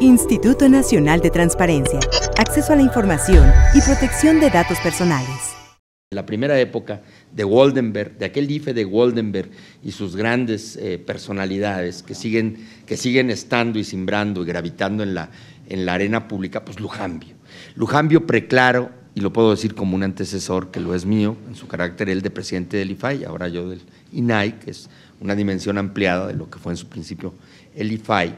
Instituto Nacional de Transparencia, Acceso a la Información y Protección de Datos Personales. La primera época de Waldenberg, de aquel IFE de Waldenberg y sus grandes eh, personalidades que siguen, que siguen estando y simbrando y gravitando en la, en la arena pública, pues Lujambio. Lujambio preclaro, y lo puedo decir como un antecesor que lo es mío, en su carácter él de presidente del IFAI, ahora yo del INAI, que es una dimensión ampliada de lo que fue en su principio el IFAI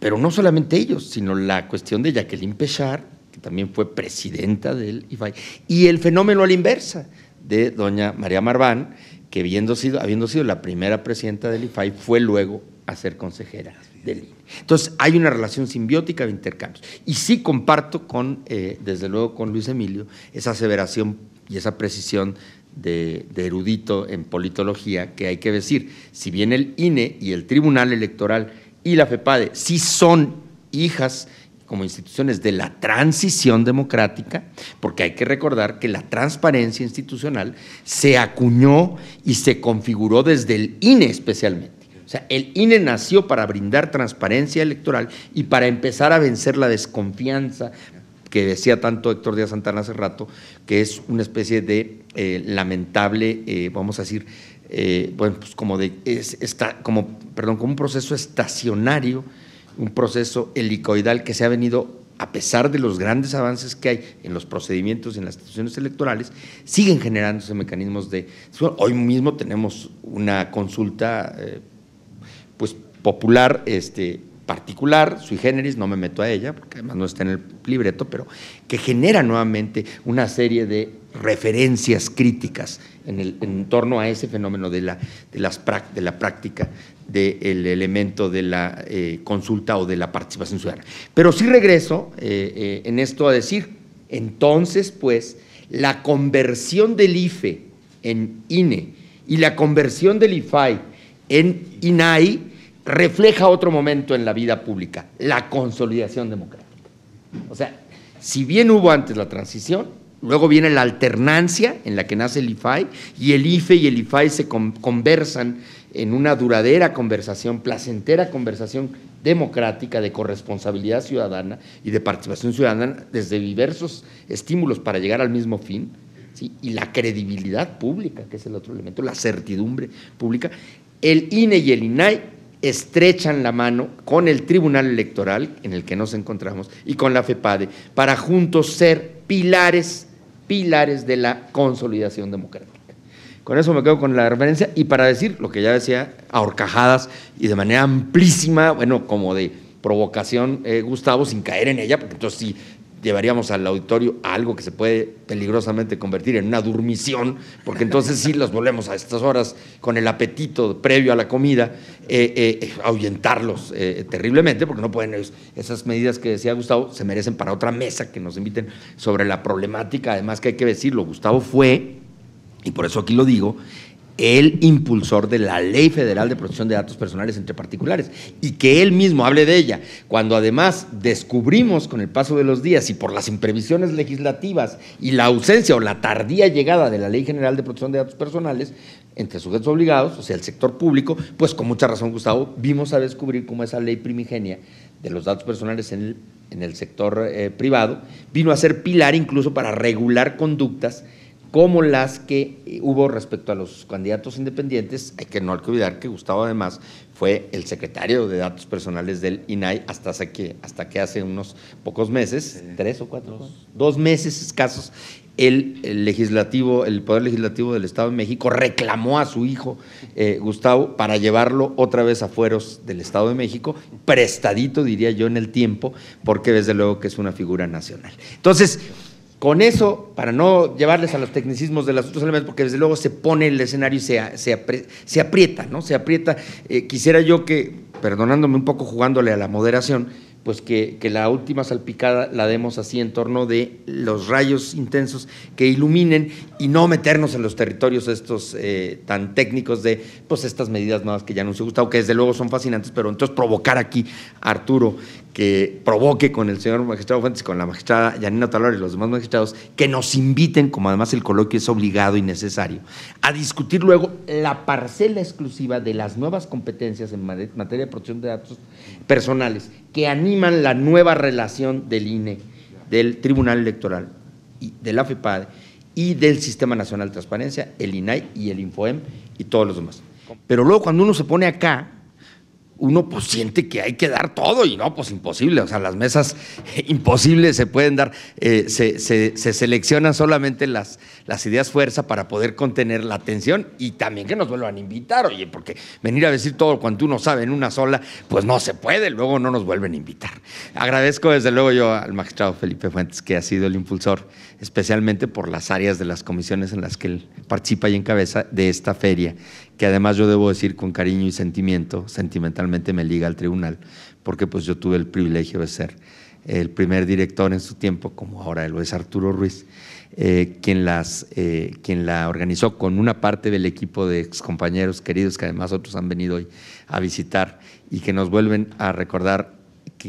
pero no solamente ellos, sino la cuestión de Jacqueline Pechard, que también fue presidenta del IFAI, y el fenómeno a la inversa de doña María Marván, que habiendo sido, habiendo sido la primera presidenta del IFAI, fue luego a ser consejera del INE. Entonces, hay una relación simbiótica de intercambios. Y sí comparto con, eh, desde luego, con Luis Emilio, esa aseveración y esa precisión de, erudito en politología que hay que decir, si bien el INE y el Tribunal Electoral y la FEPADE sí son hijas como instituciones de la transición democrática, porque hay que recordar que la transparencia institucional se acuñó y se configuró desde el INE especialmente. O sea, el INE nació para brindar transparencia electoral y para empezar a vencer la desconfianza que decía tanto Héctor Díaz Santana hace rato, que es una especie de eh, lamentable, eh, vamos a decir, eh, bueno, pues como, de, es, está, como, perdón, como un proceso estacionario, un proceso helicoidal que se ha venido, a pesar de los grandes avances que hay en los procedimientos, y en las instituciones electorales, siguen generándose mecanismos de... Hoy mismo tenemos una consulta eh, pues, popular este, particular, sui generis, no me meto a ella, porque además no está en el libreto, pero que genera nuevamente una serie de referencias críticas en, torno a ese fenómeno de la, las, de la práctica del elemento de la eh, consulta o de la participación ciudadana. Pero sí regreso eh, eh, en esto a decir, entonces pues la conversión del IFE en INE y la conversión del IFAI en INAI refleja otro momento en la vida pública, la consolidación democrática. O sea, si bien hubo antes la transición, Luego viene la alternancia en la que nace el IFAI y el IFE y el IFAI se conversan en una duradera conversación, placentera conversación democrática de corresponsabilidad ciudadana y de participación ciudadana desde diversos estímulos para llegar al mismo fin, y la credibilidad pública, que es el otro elemento, la certidumbre pública. El INE y el INAI estrechan la mano con el Tribunal Electoral en el que nos encontramos y con la FEPADE para juntos ser pilares pilares de la consolidación democrática. Con eso me quedo con la referencia y para decir lo que ya decía, ahorcajadas y de manera amplísima, bueno, como de provocación, eh, Gustavo, sin caer en ella, porque entonces sí llevaríamos al auditorio a algo que se puede peligrosamente convertir en una durmición, porque entonces si los volvemos a estas horas con el apetito previo a la comida, eh, eh, ahuyentarlos eh, terriblemente, porque no pueden, esas medidas que decía Gustavo se merecen para otra mesa que nos inviten sobre la problemática, además que hay que decirlo, Gustavo fue, y por eso aquí lo digo, el impulsor de la Ley Federal de Protección de Datos Personales entre Particulares y que él mismo hable de ella, cuando además descubrimos con el paso de los días y por las imprevisiones legislativas y la ausencia o la tardía llegada de la Ley General de Protección de Datos Personales entre sujetos obligados, o sea, el sector público, pues con mucha razón, Gustavo, vimos a descubrir cómo esa ley primigenia de los datos personales en el, sector eh, privado vino a ser pilar incluso para regular conductas como las que hubo respecto a los candidatos independientes, hay que no hay que olvidar que Gustavo además fue el secretario de datos personales del INAI hasta hace que, hasta que hace unos pocos meses, tres o cuatro, dos, meses escasos, el, legislativo, el poder legislativo del Estado de México reclamó a su hijo eh, Gustavo para llevarlo otra vez a fueros del Estado de México, prestadito diría yo en el tiempo, porque desde luego que es una figura nacional. Entonces con eso, para no llevarles a los tecnicismos de las otras elementos, porque desde luego se pone el escenario y se, aprieta, ¿no? Se aprieta. Eh, quisiera yo que, perdonándome un poco jugándole a la moderación, pues que, la última salpicada la demos así en torno de los rayos intensos que iluminen y no meternos en los territorios estos eh, tan técnicos de pues estas medidas nuevas que ya no se gustan, que desde luego son fascinantes, pero entonces provocar aquí, Arturo, que provoque con el señor magistrado Fuentes, y con la magistrada Yanina Talar y los demás magistrados, que nos inviten, como además el coloquio es obligado y necesario, a discutir luego la parcela exclusiva de las nuevas competencias en materia de protección de datos personales que animan la nueva relación del INE, del Tribunal Electoral y la FIPAD y del Sistema Nacional de Transparencia, el INAI y el INFOEM y todos los demás. Pero luego cuando uno se pone acá uno pues siente que hay que dar todo y no, pues imposible, o sea, las mesas imposibles se pueden dar, eh, se, seleccionan solamente las, las ideas fuerza para poder contener la atención y también que nos vuelvan a invitar, oye, porque venir a decir todo cuanto uno sabe en una sola, pues no se puede, luego no nos vuelven a invitar. Agradezco desde luego yo al magistrado Felipe Fuentes, que ha sido el impulsor, especialmente por las áreas de las comisiones en las que él participa y encabeza de esta feria que además yo debo decir con cariño y sentimiento, sentimentalmente me liga al tribunal, porque pues yo tuve el privilegio de ser el primer director en su tiempo, como ahora lo es Arturo Ruiz, eh, quien, las, eh, quien la organizó con una parte del equipo de excompañeros queridos que además otros han venido hoy a visitar y que nos vuelven a recordar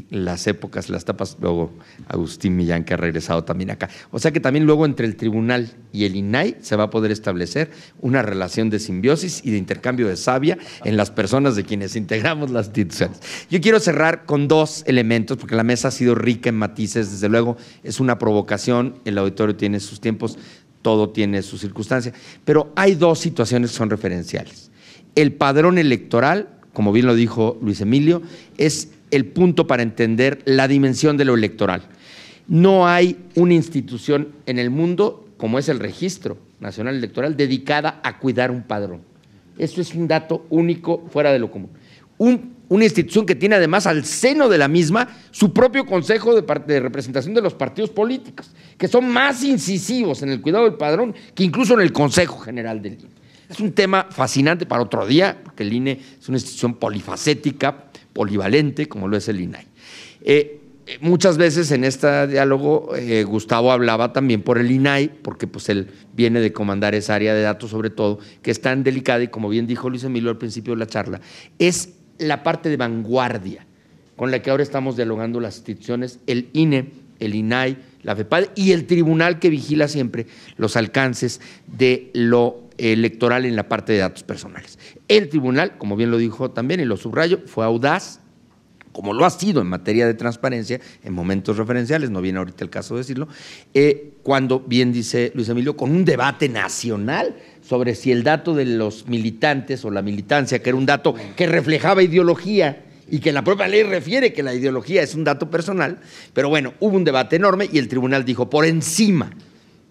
las épocas, las tapas, luego Agustín Millán que ha regresado también acá. O sea que también luego entre el tribunal y el INAI se va a poder establecer una relación de simbiosis y de intercambio de savia en las personas de quienes integramos las instituciones. Yo quiero cerrar con dos elementos, porque la mesa ha sido rica en matices, desde luego es una provocación, el auditorio tiene sus tiempos, todo tiene su circunstancia, pero hay dos situaciones que son referenciales. El padrón electoral, como bien lo dijo Luis Emilio, es el punto para entender la dimensión de lo electoral. No hay una institución en el mundo como es el Registro Nacional Electoral dedicada a cuidar un padrón. Eso es un dato único fuera de lo común. una institución que tiene además al seno de la misma su propio Consejo de, de Representación de los Partidos Políticos, que son más incisivos en el cuidado del padrón que incluso en el Consejo General del INE. Es un tema fascinante para otro día, porque el INE es una institución polifacética, olivalente como lo es el INAI. Eh, eh, muchas veces en este diálogo eh, Gustavo hablaba también por el INAI, porque pues él viene de comandar esa área de datos sobre todo, que es tan delicada y como bien dijo Luis Emilio al principio de la charla, es la parte de vanguardia con la que ahora estamos dialogando las instituciones, el INE, el INAI, la FEPAD y el tribunal que vigila siempre los alcances de lo electoral en la parte de datos personales. El tribunal, como bien lo dijo también y lo subrayo, fue audaz, como lo ha sido en materia de transparencia en momentos referenciales, no viene ahorita el caso de decirlo, eh, cuando, bien dice Luis Emilio, con un debate nacional sobre si el dato de los militantes o la militancia, que era un dato que reflejaba ideología, y que la propia ley refiere que la ideología es un dato personal, pero bueno, hubo un debate enorme y el tribunal dijo, por encima,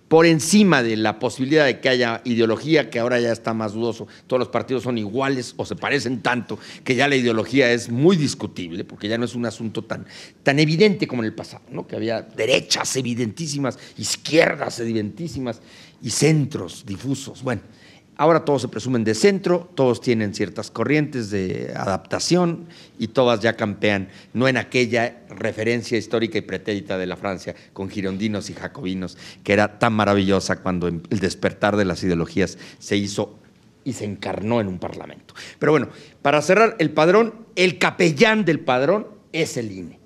por encima de la posibilidad de que haya ideología, que ahora ya está más dudoso, todos los partidos son iguales o se parecen tanto, que ya la ideología es muy discutible, porque ya no es un asunto tan, tan evidente como en el pasado, ¿no? que había derechas evidentísimas, izquierdas evidentísimas y centros difusos. Bueno, Ahora todos se presumen de centro, todos tienen ciertas corrientes de adaptación y todas ya campean, no en aquella referencia histórica y pretérita de la Francia con girondinos y jacobinos, que era tan maravillosa cuando el despertar de las ideologías se hizo y se encarnó en un parlamento. Pero bueno, para cerrar el padrón, el capellán del padrón es el INE,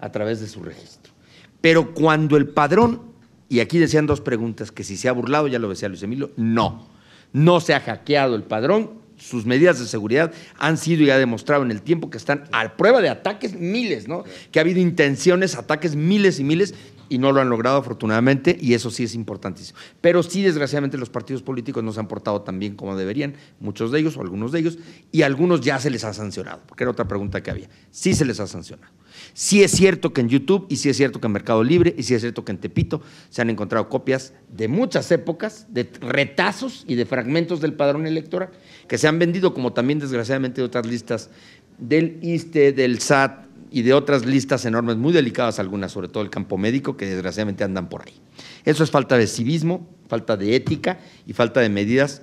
a través de su registro. Pero cuando el padrón, y aquí decían dos preguntas, que si se ha burlado, ya lo decía Luis Emilio, no no se ha hackeado el padrón, sus medidas de seguridad han sido y ha demostrado en el tiempo que están a prueba de ataques miles, ¿no? Que ha habido intenciones, ataques miles y miles y no lo han logrado afortunadamente y eso sí es importantísimo. Pero sí, desgraciadamente, los partidos políticos no se han portado tan bien como deberían, muchos de ellos o algunos de ellos, y algunos ya se les ha sancionado, porque era otra pregunta que había. Sí se les ha sancionado. Sí es cierto que en YouTube y sí es cierto que en Mercado Libre y sí es cierto que en Tepito se han encontrado copias de muchas épocas, de retazos y de fragmentos del padrón electoral que se han vendido, como también desgraciadamente de otras listas del ISTE, del SAT, y de otras listas enormes, muy delicadas algunas, sobre todo el campo médico, que desgraciadamente andan por ahí. Eso es falta de civismo, falta de ética y falta de medidas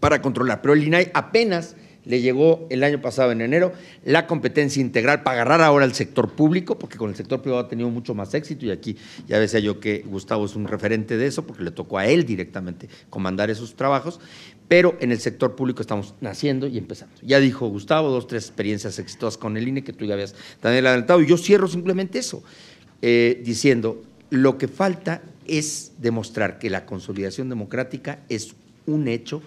para controlar. Pero el INAI apenas le llegó el año pasado en enero la competencia integral para agarrar ahora el sector público, porque con el sector privado ha tenido mucho más éxito y aquí ya decía yo que Gustavo es un referente de eso, porque le tocó a él directamente comandar esos trabajos, pero en el sector público estamos naciendo y empezando. Ya dijo Gustavo, dos, tres experiencias exitosas con el INE que tú ya habías también adelantado, y yo cierro simplemente eso, eh, diciendo, lo que falta es demostrar que la consolidación democrática es un hecho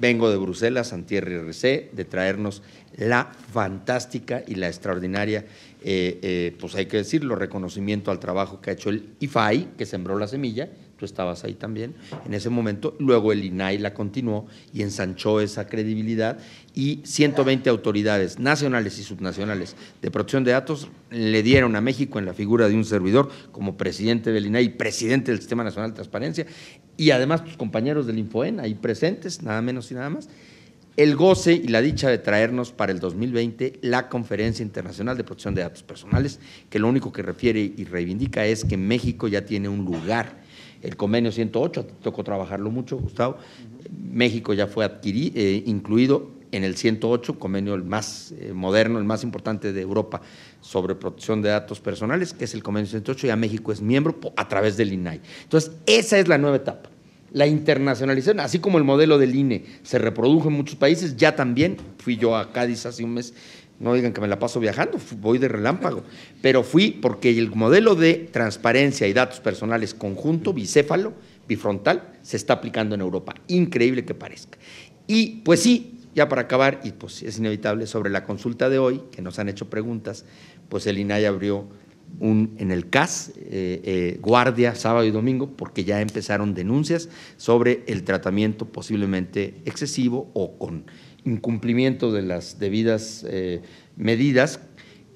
vengo de Bruselas, y RC, de traernos la fantástica y la extraordinaria, eh, eh, pues hay que decirlo, reconocimiento al trabajo que ha hecho el IFAI, que sembró la semilla, tú estabas ahí también en ese momento, luego el INAI la continuó y ensanchó esa credibilidad y 120 autoridades nacionales y subnacionales de protección de datos le dieron a México en la figura de un servidor como presidente del INAI, presidente del Sistema Nacional de Transparencia y además tus compañeros del InfoEN ahí presentes, nada menos y nada más el goce y la dicha de traernos para el 2020 la Conferencia Internacional de Protección de Datos Personales, que lo único que refiere y reivindica es que México ya tiene un lugar el convenio 108, tocó trabajarlo mucho, Gustavo. México ya fue adquirido, eh, incluido en el 108, convenio el más eh, moderno, el más importante de Europa sobre protección de datos personales, que es el convenio 108, ya México es miembro a través del INAI. Entonces, esa es la nueva etapa. La internacionalización, así como el modelo del INE se reprodujo en muchos países, ya también fui yo a Cádiz hace un mes no digan que me la paso viajando, voy de relámpago. Pero fui porque el modelo de transparencia y datos personales conjunto, bicéfalo, bifrontal, se está aplicando en Europa. Increíble que parezca. Y pues sí, ya para acabar, y pues es inevitable, sobre la consulta de hoy, que nos han hecho preguntas, pues el INAI abrió un, en el CAS, eh, eh, guardia sábado y domingo, porque ya empezaron denuncias sobre el tratamiento posiblemente excesivo o con incumplimiento de las debidas eh, medidas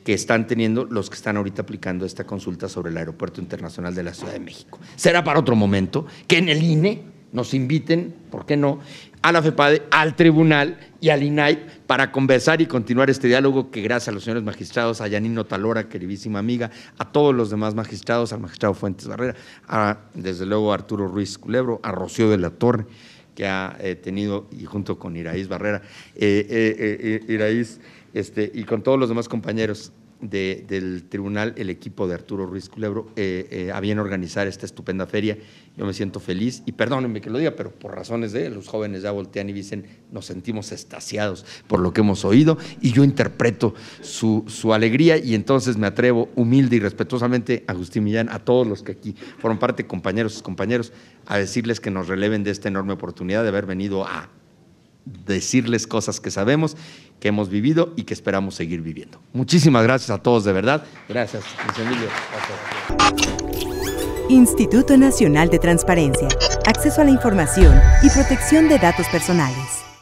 que están teniendo los que están ahorita aplicando esta consulta sobre el Aeropuerto Internacional de la Ciudad de México. Será para otro momento que en el INE nos inviten, ¿por qué no?, a la FEPADE, al tribunal y al INAI para conversar y continuar este diálogo que gracias a los señores magistrados, a Yanino Talora, queridísima amiga, a todos los demás magistrados, al magistrado Fuentes Barrera, a, desde luego Arturo Ruiz Culebro, a Rocío de la Torre, que ha eh, tenido, y junto con Iraíz Barrera, eh, eh, eh este, y con todos los demás compañeros del tribunal, el equipo de Arturo Ruiz Culebro, eh, eh, a bien organizar esta estupenda feria. Yo me siento feliz y perdónenme que lo diga, pero por razones de los jóvenes ya voltean y dicen, nos sentimos estasiados por lo que hemos oído y yo interpreto su, su alegría y entonces me atrevo humilde y respetuosamente a Agustín Millán, a todos los que aquí fueron parte, compañeros y compañeros, a decirles que nos releven de esta enorme oportunidad de haber venido a decirles cosas que sabemos que hemos vivido y que esperamos seguir viviendo. Muchísimas gracias a todos, de verdad. Gracias, Gracias. Instituto Nacional de Transparencia, Acceso a la Información y Protección de Datos Personales.